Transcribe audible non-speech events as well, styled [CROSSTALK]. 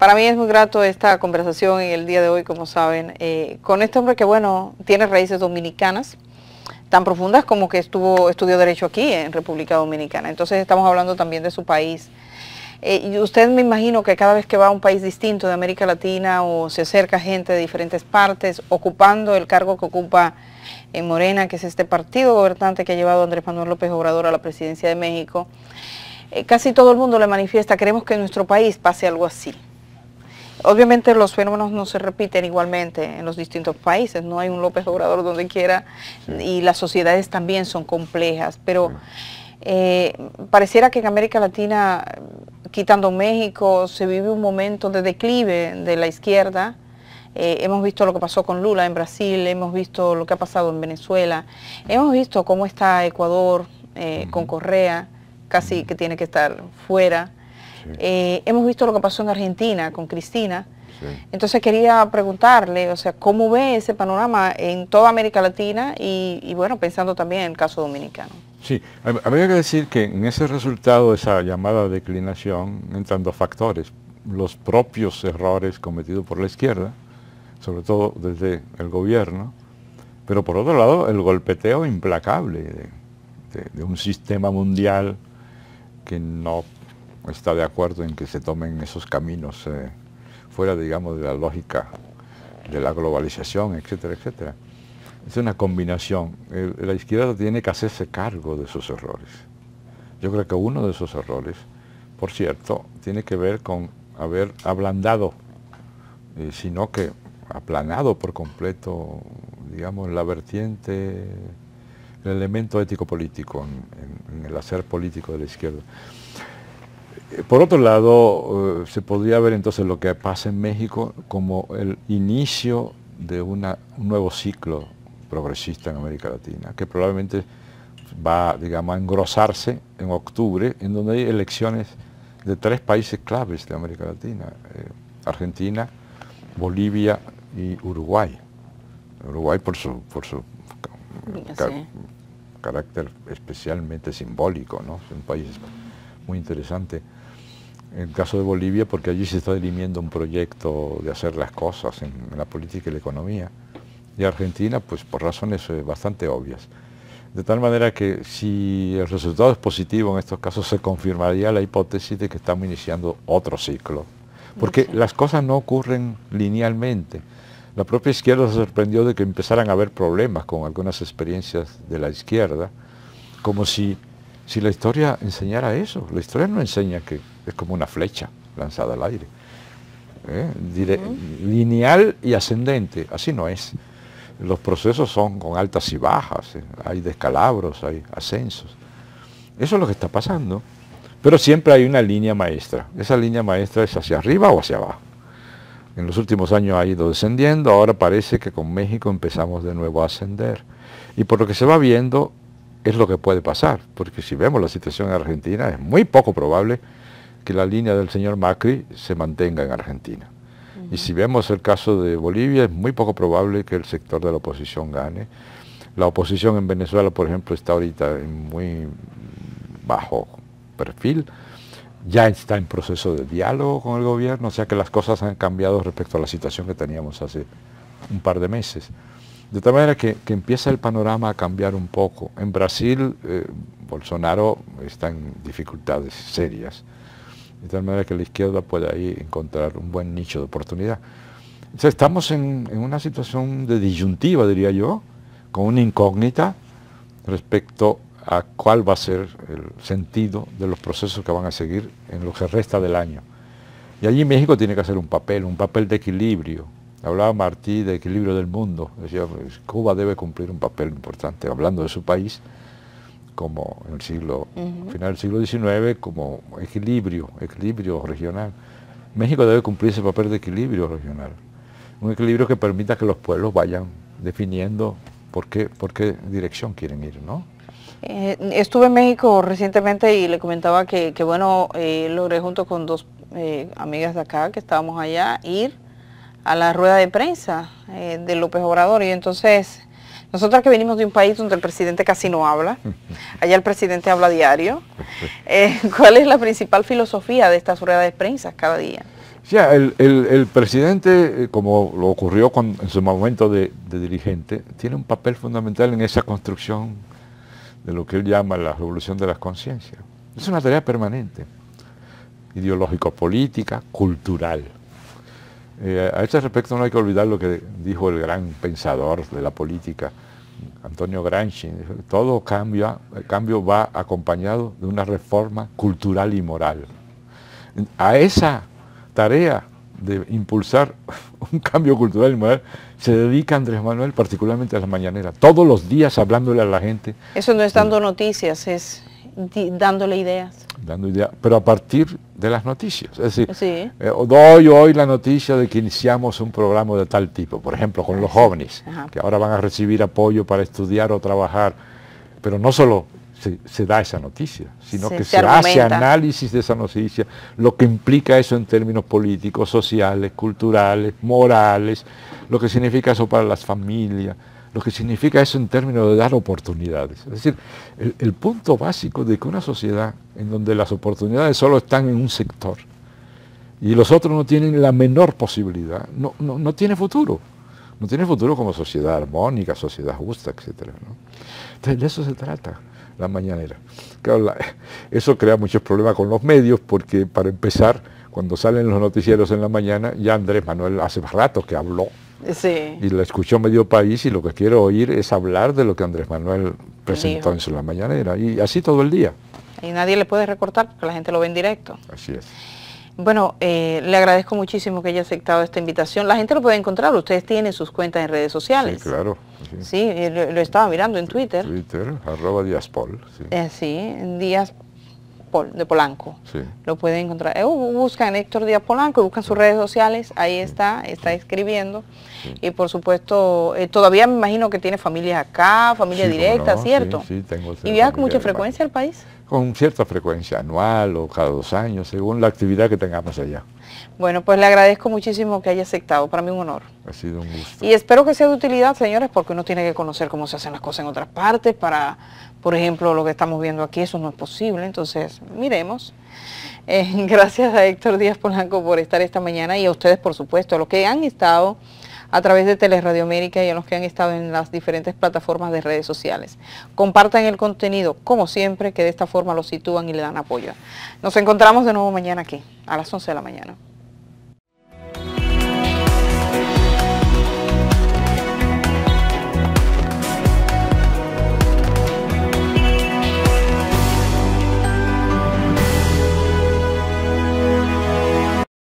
Para mí es muy grato esta conversación en el día de hoy, como saben, eh, con este hombre que, bueno, tiene raíces dominicanas, tan profundas como que estuvo estudió Derecho aquí en República Dominicana. Entonces estamos hablando también de su país. Eh, y usted me imagino que cada vez que va a un país distinto de América Latina o se acerca gente de diferentes partes, ocupando el cargo que ocupa en eh, Morena, que es este partido gobernante que ha llevado Andrés Manuel López Obrador a la presidencia de México, casi todo el mundo le manifiesta, queremos que en nuestro país pase algo así. Obviamente los fenómenos no se repiten igualmente en los distintos países, no hay un López Obrador donde quiera y las sociedades también son complejas, pero eh, pareciera que en América Latina, quitando México, se vive un momento de declive de la izquierda. Eh, hemos visto lo que pasó con Lula en Brasil, hemos visto lo que ha pasado en Venezuela, hemos visto cómo está Ecuador eh, con Correa, casi que tiene que estar fuera. Eh, hemos visto lo que pasó en Argentina con Cristina. Entonces quería preguntarle, o sea, ¿cómo ve ese panorama en toda América Latina y, bueno, pensando también en el caso dominicano? Sí, habría que decir que en ese resultado, esa llamada declinación, entran dos factores. Los propios errores cometidos por la izquierda, sobre todo desde el gobierno, pero por otro lado el golpeteo implacable de un sistema mundial que no está de acuerdo en que se tomen esos caminos eh, fuera, digamos, de la lógica de la globalización, etcétera, etcétera. Es una combinación. Eh, la izquierda tiene que hacerse cargo de sus errores. Yo creo que uno de esos errores, por cierto, tiene que ver con haber ablandado, eh, sino que aplanado por completo, digamos, la vertiente, el elemento ético-político en el hacer político de la izquierda. Por otro lado, eh, se podría ver entonces lo que pasa en México como el inicio de un nuevo ciclo progresista en América Latina, que probablemente va, a engrosarse en octubre, en donde hay elecciones de tres países claves de América Latina, eh, Argentina, Bolivia y Uruguay. Uruguay por su, carácter especialmente simbólico, ¿no? Es un país muy interesante en el caso de Bolivia, porque allí se está dirimiendo un proyecto de hacer las cosas en, la política y la economía, y Argentina, pues por razones eh, bastante obvias. De tal manera que si el resultado es positivo en estos casos, se confirmaría la hipótesis de que estamos iniciando otro ciclo. Porque las cosas no ocurren linealmente. La propia izquierda se sorprendió de que empezaran a haber problemas con algunas experiencias de la izquierda, como si si la historia enseñara eso, la historia no enseña que es como una flecha lanzada al aire. ¿eh? lineal y ascendente, así no es. Los procesos son con altas y bajas, ¿eh? hay descalabros, hay ascensos. Eso es lo que está pasando. Pero siempre hay una línea maestra. Esa línea maestra es hacia arriba o hacia abajo. En los últimos años ha ido descendiendo, ahora parece que con México empezamos de nuevo a ascender. Y por lo que se va viendo, es lo que puede pasar, porque si vemos la situación en Argentina, es muy poco probable que la línea del señor Macri se mantenga en Argentina. Y si vemos el caso de Bolivia, es muy poco probable que el sector de la oposición gane. La oposición en Venezuela, por ejemplo, está ahorita en muy bajo perfil, ya está en proceso de diálogo con el gobierno, o sea que las cosas han cambiado respecto a la situación que teníamos hace un par de meses. De tal manera que, empieza el panorama a cambiar un poco. En Brasil, eh, Bolsonaro está en dificultades serias, de tal manera que la izquierda puede ahí encontrar un buen nicho de oportunidad. estamos en, una situación de disyuntiva, diría yo, con una incógnita respecto a cuál va a ser el sentido de los procesos que van a seguir en lo que resta del año. Y allí México tiene que hacer un papel, un papel de equilibrio, Hablaba Martí de equilibrio del mundo. Decía, pues, Cuba debe cumplir un papel importante, hablando de su país, como en el siglo, final del siglo XIX, como equilibrio, equilibrio regional. México debe cumplir ese papel de equilibrio regional. Un equilibrio que permita que los pueblos vayan definiendo por qué, por qué dirección quieren ir, ¿no? Eh, estuve en México recientemente y le comentaba que, bueno, eh, logré junto con dos eh, amigas de acá que estábamos allá ir a la rueda de prensa eh, de López Obrador y entonces nosotros que venimos de un país donde el presidente casi no habla, [LAUGHS] allá el presidente habla diario, eh, [LAUGHS] ¿cuál es la principal filosofía de estas ruedas de prensa cada día? el, presidente, eh, como lo ocurrió en su momento de, de dirigente, tiene un papel fundamental en esa construcción de lo que él llama la revolución de las conciencias. Es una tarea permanente, ideológico-política, cultural. Eh, a este respecto no hay que olvidar lo que dijo el gran pensador de la política, Antonio Gramsci. Todo el cambio va acompañado de una reforma cultural y moral. A esa tarea de impulsar [LAUGHS] un cambio cultural y moral se dedica Andrés Manuel particularmente a la mañanera, todos los días hablándole a la gente. Eso no es dando noticias, es dándole ideas. Dando pero a partir de las noticias. Es decir, eh, doy hoy la noticia de que iniciamos un programa de tal tipo, por ejemplo, con los ah, jóvenes, que ahora van a recibir apoyo para estudiar o trabajar. Pero no solo se, da esa noticia, sino que se hace análisis de esa noticia, lo que implica eso en términos políticos, sociales, culturales, morales, lo que significa eso para las familias lo que significa eso en términos de dar oportunidades. Es decir, el, punto básico de que una sociedad en donde las oportunidades solo están en un sector y los otros no tienen la menor posibilidad, no, no, tiene futuro. No tiene futuro como sociedad armónica, sociedad justa, etc. Entonces de eso se trata la mañanera. eso crea muchos problemas con los medios porque para empezar, cuando salen los noticieros en la mañana, ya Andrés Manuel hace rato que habló y la escuchó medio país y lo que quiero oír es hablar de lo que Andrés Manuel presentó en en la mañanera. Y así todo el día. Y nadie le puede recortar porque la gente lo ve en directo. Así es. Bueno, eh, le agradezco muchísimo que haya aceptado esta invitación. La gente lo puede encontrar, ustedes tienen sus cuentas en redes sociales. Sí, claro. Sí, lo, estaba mirando en Twitter. Twitter, arroba Diaspol. Sí, eh, sí Pol, de Polanco. Lo pueden encontrar. Eh, buscan Héctor Díaz Polanco, buscan sus redes sociales, ahí está, está escribiendo. Y por supuesto, eh, todavía me imagino que tiene familia acá, familia directa, ¿cierto? Sí, tengo ¿Y viaja con mucha frecuencia al país? Con cierta frecuencia, anual o cada dos años, según la actividad que tengamos allá. Bueno, pues le agradezco muchísimo que haya aceptado, para mí un honor. Ha sido un gusto. Y espero que sea de utilidad, señores, porque uno tiene que conocer cómo se hacen las cosas en otras partes para por ejemplo, lo que estamos viendo aquí, eso no es posible. Entonces, miremos. Eh, [LAUGHS] gracias a Héctor Díaz Polanco por estar esta mañana y a ustedes, por supuesto, a los que han estado a través de Teleradio América y a los que han estado en las diferentes plataformas de redes sociales. Compartan el contenido, como siempre, que de esta forma lo sitúan y le dan apoyo. Nos encontramos de nuevo mañana aquí, a las 11 de la mañana.